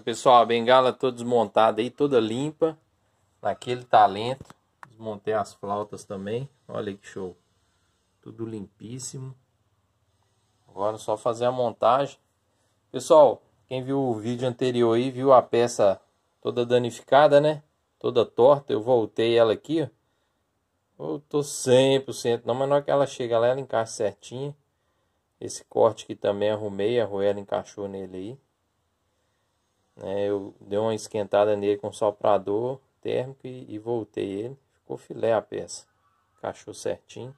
pessoal, a bengala toda desmontada aí, toda limpa. Naquele talento. Desmontei as flautas também. Olha que show. Tudo limpíssimo. Agora é só fazer a montagem. Pessoal, quem viu o vídeo anterior aí, viu a peça toda danificada, né? Toda torta. Eu voltei ela aqui, ó. Eu tô 100% não, mas na hora que ela chega lá, ela encaixa certinho. Esse corte aqui também arrumei, a roela encaixou nele aí. Né? Eu dei uma esquentada nele com soprador térmico e, e voltei ele. Ficou filé a peça. Cachou certinho.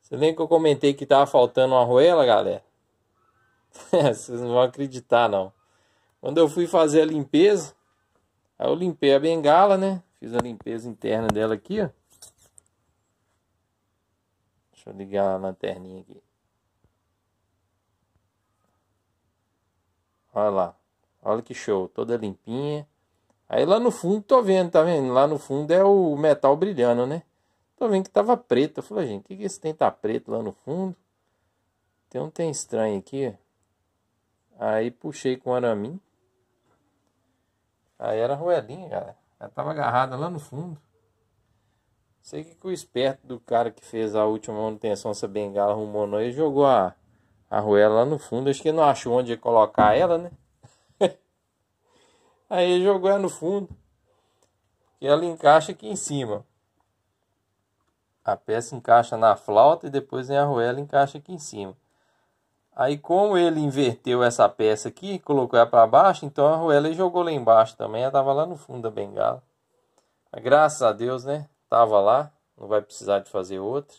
Você lembra que eu comentei que tava faltando uma arruela, galera? Vocês não vão acreditar, não. Quando eu fui fazer a limpeza, aí eu limpei a bengala, né? Fiz a limpeza interna dela aqui, ó. Deixa eu ligar a lanterninha aqui. Olha lá. Olha que show, toda limpinha. Aí lá no fundo tô vendo, tá vendo? Lá no fundo é o metal brilhando, né? Tô vendo que tava preto. Eu falei, gente, o que, que esse tem tá preto lá no fundo? Tem um tem estranho aqui. Aí puxei com aramim. Aí era a roelinha, cara. Ela tava agarrada lá no fundo. Sei que, que o esperto do cara que fez a última manutenção, essa bengala arrumou nós e jogou a, a roela lá no fundo. Acho que não achou onde colocar ela, né? Aí jogou ela no fundo. E ela encaixa aqui em cima. A peça encaixa na flauta e depois em arruela encaixa aqui em cima. Aí como ele inverteu essa peça aqui, colocou ela para baixo, então a arruela jogou lá embaixo também. Ela tava lá no fundo da bengala. Mas, graças a Deus, né? Tava lá. Não vai precisar de fazer outra.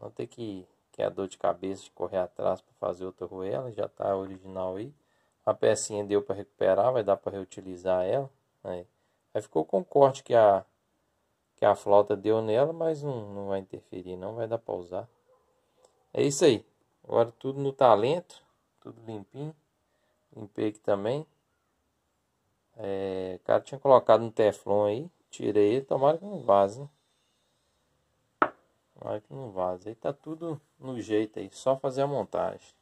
Não ter que, que é a dor de cabeça de correr atrás para fazer outra arruela. Já tá original aí. A pecinha deu para recuperar, vai dar para reutilizar ela. Aí. aí, ficou com o corte que a, que a flauta deu nela, mas não, não vai interferir não, vai dar para usar. É isso aí. Agora tudo no talento, tudo limpinho. Limpei aqui também. É, o cara tinha colocado um teflon aí, tirei ele, tomara que não vaze, né? Tomara que não vaze. Aí tá tudo no jeito aí, só fazer a montagem.